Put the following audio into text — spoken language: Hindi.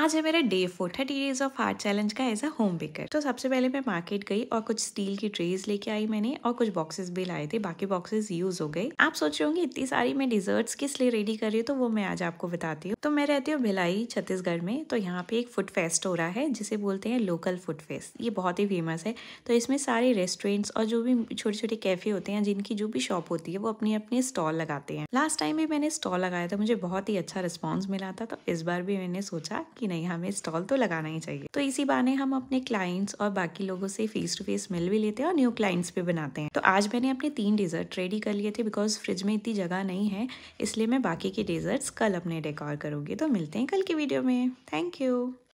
आज है मेरा day four thirty days of heart challenge का एज अ होम बेकर तो सबसे पहले मैं मार्केट गई और कुछ स्टील की ट्रेज लेके आई मैंने और कुछ बॉक्सेस भी लाए थे बाकी बॉक्सेस यूज हो गए आप सोच रहे होंगे इतनी सारी मैं डिजर्ट्स किस लिए रेडी कर रही हूँ तो वो मैं आज आपको बताती हूँ तो मैं रहती हूँ भिलाई छत्तीसगढ़ में तो यहाँ पे एक फूड फेस्ट हो रहा है जिसे बोलते हैं लोकल फूड फेस्ट ये बहुत ही फेमस है तो इसमें सारे रेस्टोरेंट्स और जो भी छोटे छोटे कैफे होते हैं जिनकी जो भी शॉप होती है वो अपने अपने स्टॉल लगाते हैं लास्ट टाइम भी मैंने स्टॉल लगाया था मुझे बहुत ही अच्छा रिस्पॉन्स मिला था तो इस बार भी मैंने सोचा कि नहीं हमें स्टॉल तो लगाना ही चाहिए तो इसी बहाने हम अपने क्लाइंट्स और बाकी लोगों से फेस टू फेस मिल भी लेते हैं और न्यू क्लाइंट्स भी बनाते हैं तो आज मैंने अपने तीन डिजर्ट रेडी कर लिए थे बिकॉज फ्रिज में इतनी जगह नहीं है इसलिए मैं बाकी के डिजर्ट्स कल अपने डेकोर करूँगी तो मिलते हैं कल की वीडियो में थैंक यू